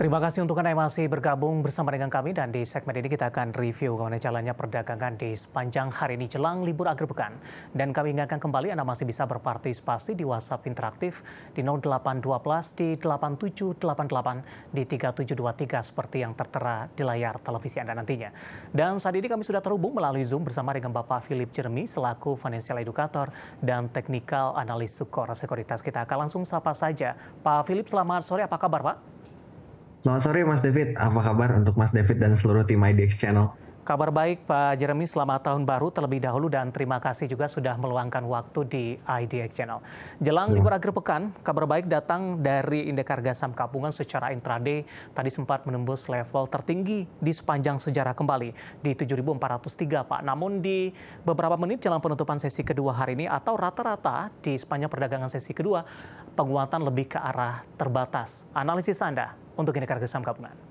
Terima kasih untuk Anda yang masih bergabung bersama dengan kami dan di segmen ini kita akan review kemana jalannya perdagangan di sepanjang hari ini jelang libur akhir pekan. Dan kami ingatkan kembali Anda masih bisa berpartisipasi di WhatsApp interaktif di 0812 di 8788 di 3723 seperti yang tertera di layar televisi Anda nantinya. Dan saat ini kami sudah terhubung melalui Zoom bersama dengan Bapak Philip Jeremy selaku Financial Educator dan Technical Analis Sukor Sekuritas. Kita akan langsung sapa saja. Pak Philip selamat sore, apa kabar Pak? Selamat sore Mas David, apa kabar untuk Mas David dan seluruh tim IDX Channel? Kabar baik Pak Jeremy, selamat tahun baru terlebih dahulu dan terima kasih juga sudah meluangkan waktu di IDX Channel. Jelang ya. libur akhir pekan, kabar baik datang dari indeks harga saham kapungan secara intraday tadi sempat menembus level tertinggi di sepanjang sejarah kembali di 7.403 Pak. Namun di beberapa menit jelang penutupan sesi kedua hari ini atau rata-rata di sepanjang perdagangan sesi kedua, penguatan lebih ke arah terbatas. Analisis Anda untuk indeks harga saham gabungan.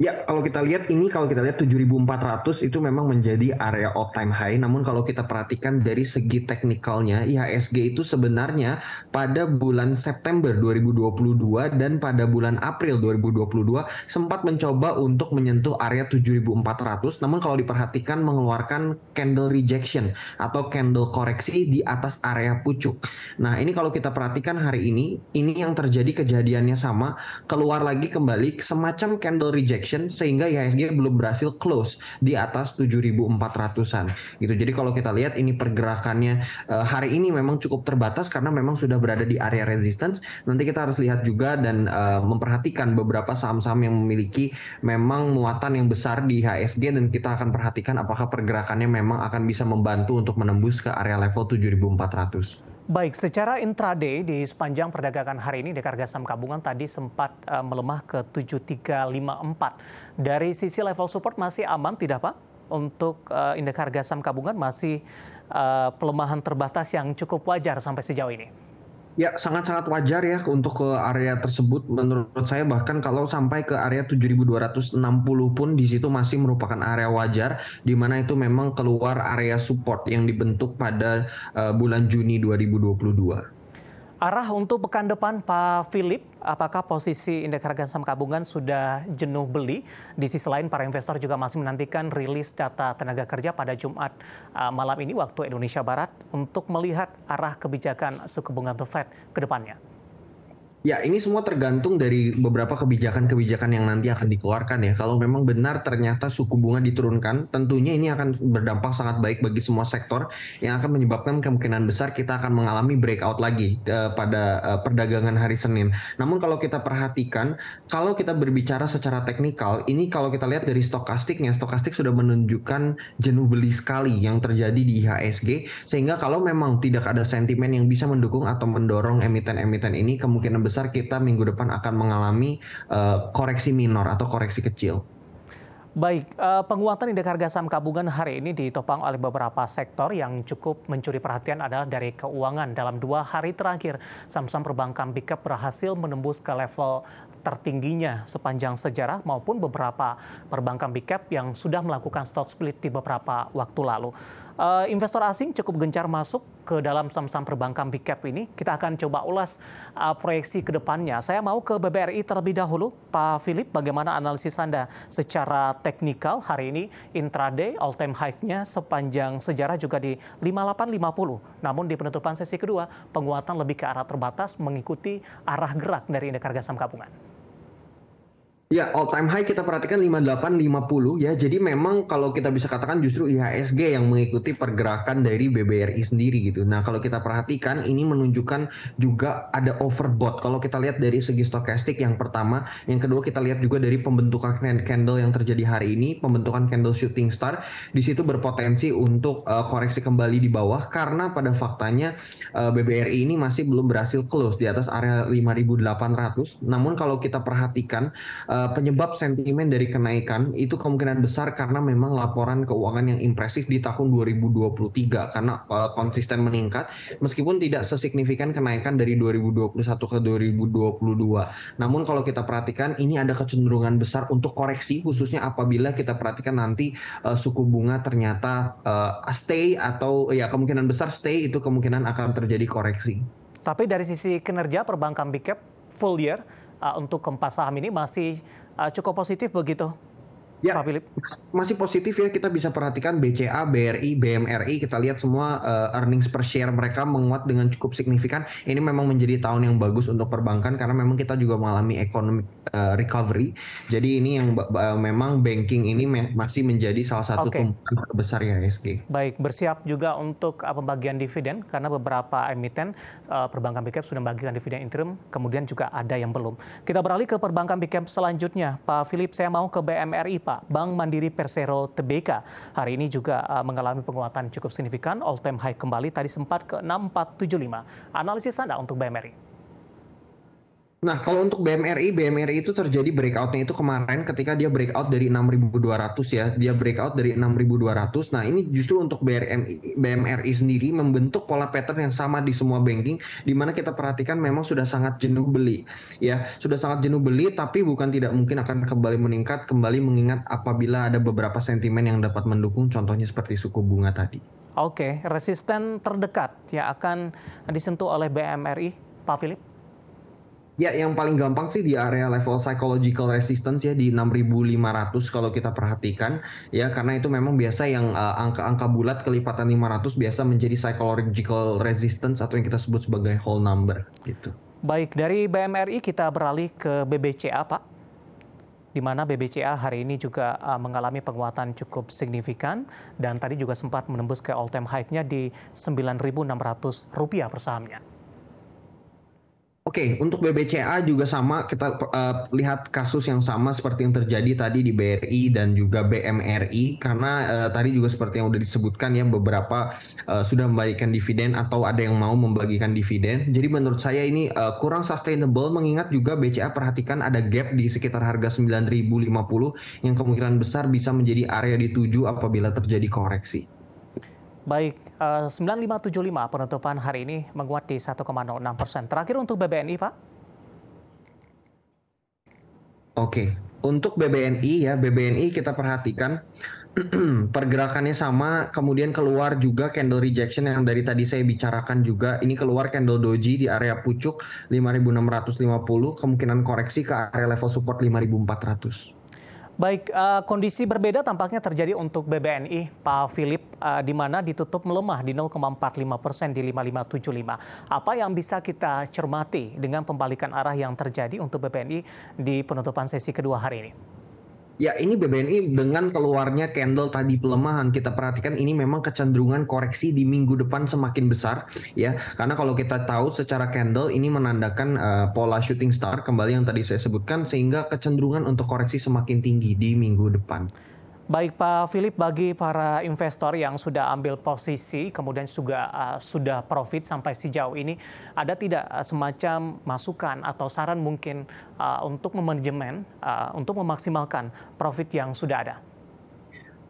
Ya, kalau kita lihat ini kalau kita lihat 7400 itu memang menjadi area all time high. Namun kalau kita perhatikan dari segi teknikalnya, IHSG itu sebenarnya pada bulan September 2022 dan pada bulan April 2022 sempat mencoba untuk menyentuh area 7400. Namun kalau diperhatikan mengeluarkan candle rejection atau candle koreksi di atas area pucuk. Nah, ini kalau kita perhatikan hari ini, ini yang terjadi kejadiannya sama, keluar lagi kembali semacam candle rejection valuation sehingga IHSG belum berhasil close di atas 7.400-an gitu. Jadi kalau kita lihat ini pergerakannya uh, hari ini memang cukup terbatas karena memang sudah berada di area resistance. Nanti kita harus lihat juga dan uh, memperhatikan beberapa saham-saham yang memiliki memang muatan yang besar di IHSG dan kita akan perhatikan apakah pergerakannya memang akan bisa membantu untuk menembus ke area level 7.400. Baik, secara intraday di sepanjang perdagangan hari ini dekar harga saham gabungan tadi sempat eh, melemah ke 7354. Dari sisi level support masih aman tidak Pak? Untuk uh, eh, indeks harga saham gabungan masih uh, pelemahan terbatas yang cukup wajar sampai sejauh ini. Ya, sangat-sangat wajar ya untuk ke area tersebut menurut saya bahkan kalau sampai ke area 7260 pun di situ masih merupakan area wajar di mana itu memang keluar area support yang dibentuk pada uh, bulan Juni 2022. Arah untuk pekan depan, Pak Philip, apakah posisi indeks harga saham gabungan sudah jenuh beli? Di sisi lain, para investor juga masih menantikan rilis data tenaga kerja pada Jumat eh, malam ini waktu Indonesia Barat untuk melihat arah kebijakan suku bunga The Fed ke depannya. Ya, ini semua tergantung dari beberapa kebijakan-kebijakan yang nanti akan dikeluarkan ya. Kalau memang benar ternyata suku bunga diturunkan, tentunya ini akan berdampak sangat baik bagi semua sektor yang akan menyebabkan kemungkinan besar kita akan mengalami breakout lagi eh, pada eh, perdagangan hari Senin. Namun kalau kita perhatikan, kalau kita berbicara secara teknikal, ini kalau kita lihat dari stokastiknya, stokastik sudah menunjukkan jenuh beli sekali yang terjadi di IHSG sehingga kalau memang tidak ada sentimen yang bisa mendukung atau mendorong emiten-emiten ini kemungkinan besar besar kita minggu depan akan mengalami uh, koreksi minor atau koreksi kecil. Baik, eh, penguatan indeks harga saham gabungan hari ini ditopang oleh beberapa sektor yang cukup mencuri perhatian adalah dari keuangan. Dalam dua hari terakhir, saham-saham perbankan Big berhasil menembus ke level tertingginya sepanjang sejarah maupun beberapa perbankan big cap yang sudah melakukan stock split di beberapa waktu lalu. Uh, investor asing cukup gencar masuk ke dalam saham-saham perbankan big cap ini. Kita akan coba ulas uh, proyeksi ke depannya. Saya mau ke BBRI terlebih dahulu. Pak Philip, bagaimana analisis Anda secara teknikal hari ini intraday all time high-nya sepanjang sejarah juga di 5850. Namun di penutupan sesi kedua, penguatan lebih ke arah terbatas mengikuti arah gerak dari indeks harga saham gabungan. Ya, all time high kita perhatikan 5850 ya. Jadi memang kalau kita bisa katakan justru IHSG yang mengikuti pergerakan dari BBRI sendiri gitu. Nah, kalau kita perhatikan ini menunjukkan juga ada overbought. Kalau kita lihat dari segi stokastik yang pertama, yang kedua kita lihat juga dari pembentukan candle yang terjadi hari ini, pembentukan candle shooting star di situ berpotensi untuk uh, koreksi kembali di bawah karena pada faktanya uh, eh, BBRI ini masih belum berhasil close di atas area 5800. Namun kalau kita perhatikan uh, Eh, penyebab sentimen dari kenaikan itu kemungkinan besar karena memang laporan keuangan yang impresif di tahun 2023 karena uh, konsisten meningkat meskipun tidak sesignifikan kenaikan dari 2021 ke 2022. Namun kalau kita perhatikan ini ada kecenderungan besar untuk koreksi khususnya apabila kita perhatikan nanti uh, suku bunga ternyata uh, stay atau ya kemungkinan besar stay itu kemungkinan akan terjadi koreksi. Tapi dari sisi kinerja perbankan Big Cap full year untuk keempat Saham ini masih eh, cukup positif begitu? Ya, Pak Philip. Masih positif ya kita bisa perhatikan BCA, BRI, BMRI kita lihat semua uh, earnings per share mereka menguat dengan cukup signifikan. Ini memang menjadi tahun yang bagus untuk perbankan karena memang kita juga mengalami economic uh, eh, recovery. Jadi ini yang memang banking ini me masih menjadi salah satu okay. tumpuan terbesar ya SG. Baik, bersiap juga untuk uh, pembagian dividen karena beberapa emiten uh, perbankan BCA sudah membagikan dividen interim, kemudian juga ada yang belum. Kita beralih ke perbankan BCA selanjutnya. Pak Philip, saya mau ke BMRI, Pak. Bank Mandiri Persero Tbk hari ini juga uh, mengalami penguatan cukup signifikan all time high kembali tadi sempat ke 6475. Analisis Anda untuk BMRI. Nah, kalau untuk BMRI, BMRI itu terjadi breakoutnya itu kemarin ketika dia breakout dari 6.200 ya, dia breakout dari 6.200. Nah, ini justru untuk BRMI, BMRI sendiri membentuk pola pattern yang sama di semua banking, di mana kita perhatikan memang sudah sangat jenuh beli, ya, sudah sangat jenuh beli, tapi bukan tidak mungkin akan kembali meningkat, kembali mengingat apabila ada beberapa sentimen yang dapat mendukung, contohnya seperti suku bunga tadi. Oke, resisten terdekat ya akan disentuh oleh BMRI, Pak Philip. Ya, yang paling gampang sih di area level psychological resistance ya di 6.500 kalau kita perhatikan ya karena itu memang biasa yang angka eh, angka-angka bulat kelipatan 500 biasa menjadi psychological resistance atau yang kita sebut sebagai whole number gitu. Baik, dari BMRI kita beralih ke BBCA, Pak. Di mana BBCA hari ini juga uh, mengalami penguatan cukup signifikan dan tadi juga sempat menembus ke all time high-nya di 9.600 rupiah per sahamnya. Oke, okay, untuk BBCA juga sama kita uh, lihat kasus yang sama seperti yang terjadi tadi di BRI dan juga BMRI karena uh, tadi juga seperti yang sudah disebutkan ya beberapa uh, sudah membagikan dividen atau ada yang mau membagikan dividen. Jadi menurut saya ini uh, kurang sustainable mengingat juga BCA perhatikan ada gap di sekitar harga 9.050 yang kemungkinan besar bisa menjadi area dituju apabila terjadi koreksi. Baik, eh, uh, 9575 penutupan hari ini menguat di 1,06 persen. Terakhir untuk BBNI, Pak. Oke, untuk BBNI ya, BBNI kita perhatikan pergerakannya sama, kemudian keluar juga candle rejection yang dari tadi saya bicarakan juga. Ini keluar candle doji di area pucuk 5650, kemungkinan koreksi ke area level support 5400. Baik, uh, kondisi berbeda tampaknya terjadi untuk BBNI, Pak Philip, uh, di mana ditutup melemah di 0,45 persen di 5575. Apa yang bisa kita cermati dengan pembalikan arah yang terjadi untuk BBNI di penutupan sesi kedua hari ini? Ya ini BBNI dengan keluarnya candle tadi pelemahan kita perhatikan ini memang kecenderungan koreksi di minggu depan semakin besar ya karena kalau kita tahu secara candle ini menandakan uh, pola shooting star kembali yang tadi saya sebutkan sehingga kecenderungan untuk koreksi semakin tinggi di minggu depan. Baik Pak Philip, bagi para investor yang sudah ambil posisi kemudian juga uh, sudah profit sampai sejauh ini, ada tidak uh, semacam masukan atau saran mungkin uh, untuk memanajemen, uh, untuk memaksimalkan profit yang sudah ada?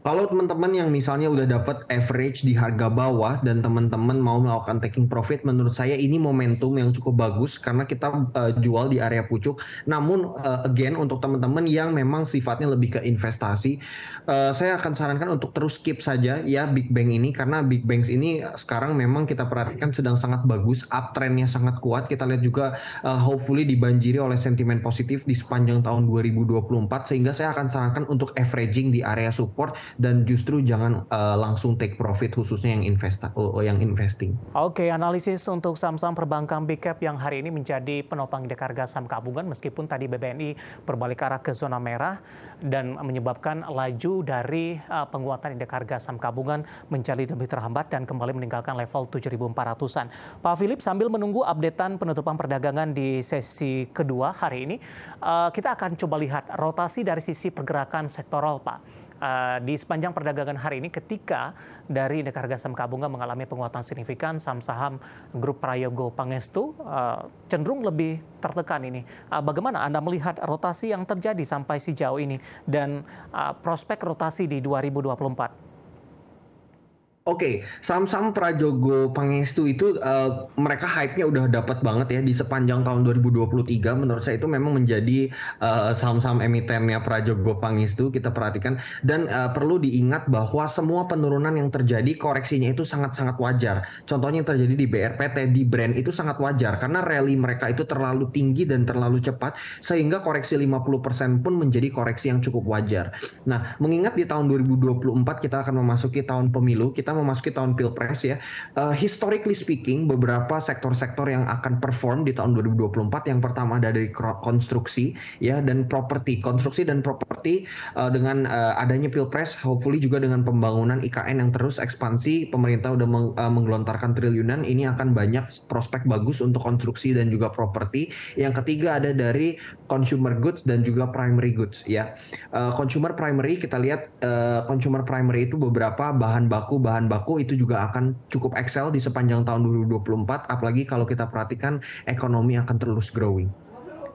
Kalau teman-teman yang misalnya udah dapat average di harga bawah dan teman-teman mau melakukan taking profit, menurut saya ini momentum yang cukup bagus karena kita uh, jual di area pucuk. Namun uh, again untuk teman-teman yang memang sifatnya lebih ke investasi, uh, saya akan sarankan untuk terus skip saja ya big bang ini karena big banks ini sekarang memang kita perhatikan sedang sangat bagus, uptrendnya sangat kuat. Kita lihat juga uh, hopefully dibanjiri oleh sentimen positif di sepanjang tahun 2024 sehingga saya akan sarankan untuk averaging di area support dan justru jangan uh, langsung take profit khususnya yang investa uh, yang investing. Oke, analisis untuk saham-saham perbankan big cap yang hari ini menjadi penopang indeks harga saham gabungan meskipun tadi BBNI berbalik arah ke zona merah dan menyebabkan laju dari uh, penguatan indeks harga saham gabungan menjadi lebih terhambat dan kembali meninggalkan level 7.400-an. Pak Philip sambil menunggu updatean penutupan perdagangan di sesi kedua hari ini, uh, kita akan coba lihat rotasi dari sisi pergerakan sektoral, Pak uh, di sepanjang perdagangan hari ini ketika dari indeks harga saham Kabunga mengalami penguatan signifikan saham-saham grup Prayogo Pangestu uh, cenderung lebih tertekan ini. Uh, bagaimana Anda melihat rotasi yang terjadi sampai sejauh ini dan uh, prospek rotasi di 2024? Oke, okay. saham-saham Prajogo Pangestu itu uh, mereka hype-nya udah dapat banget ya di sepanjang tahun 2023 menurut saya itu memang menjadi uh, eh, saham-saham emitennya Prajogo Pangestu kita perhatikan dan uh, perlu diingat bahwa semua penurunan yang terjadi koreksinya itu sangat-sangat wajar. Contohnya yang terjadi di BRPT di brand itu sangat wajar karena rally mereka itu terlalu tinggi dan terlalu cepat sehingga koreksi 50% pun menjadi koreksi yang cukup wajar. Nah, mengingat di tahun 2024 kita akan memasuki tahun pemilu, kita kita memasuki tahun pilpres ya. Uh, historically speaking, beberapa sektor-sektor yang akan perform di tahun 2024 yang pertama ada dari konstruksi ya dan properti, konstruksi dan properti uh, dengan uh, adanya pilpres, hopefully juga dengan pembangunan IKN yang terus ekspansi, pemerintah udah meng, uh, menggelontarkan triliunan, ini akan banyak prospek bagus untuk konstruksi dan juga properti. Yang ketiga ada dari consumer goods dan juga primary goods ya. Uh, consumer primary kita lihat uh, consumer primary itu beberapa bahan baku bahan bahan baku itu juga akan cukup excel di sepanjang tahun 2024 apalagi kalau kita perhatikan ekonomi akan terus growing.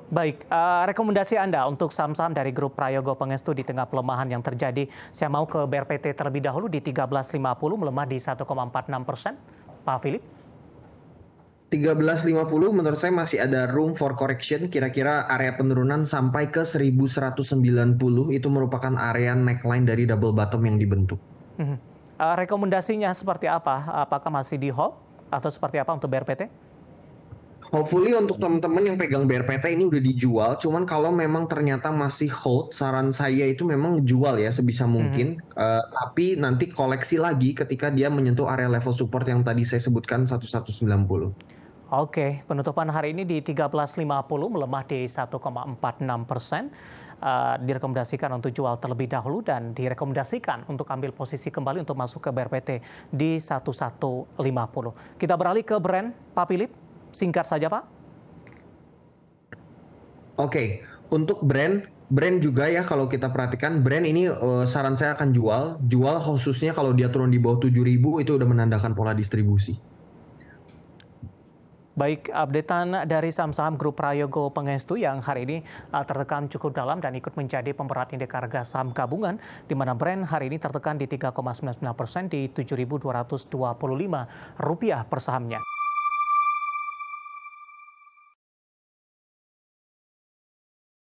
Baik, uh, rekomendasi Anda untuk saham-saham dari grup Prayogo Pengestu di tengah pelemahan yang terjadi. Saya mau ke BRPT terlebih dahulu di 13.50 melemah di 1,46 persen. Pak Philip. 13.50 menurut saya masih ada room for correction kira-kira area penurunan sampai ke 1190 itu merupakan area neckline dari double bottom yang dibentuk. Mm -hmm. Eh, rekomendasinya seperti apa? Apakah masih di hold atau seperti apa untuk BRPT? Hopefully untuk teman-teman yang pegang BRPT ini udah dijual. Cuman kalau memang ternyata masih hold, saran saya itu memang jual ya sebisa mhm. mungkin. Hmm. Uh, tapi nanti koleksi lagi ketika dia menyentuh area level support yang tadi saya sebutkan 1190. Oke, penutupan hari ini di 13.50 melemah di 1,46 persen. Uh, direkomendasikan untuk jual terlebih dahulu dan direkomendasikan untuk ambil posisi kembali untuk masuk ke BRPT di 1150. Kita beralih ke brand Pak Philip, singkat saja Pak. Oke, okay. untuk brand brand juga ya kalau kita perhatikan brand ini uh, saran saya akan jual, jual khususnya kalau dia turun di bawah 7000 itu udah menandakan pola distribusi. Baik, updatean dari saham-saham grup Rayogo Pengestu yang hari ini uh, tertekan cukup dalam dan ikut menjadi pemberat indeks harga saham gabungan, di mana Brent hari ini tertekan di 3,99 persen di 7.225 rupiah per sahamnya.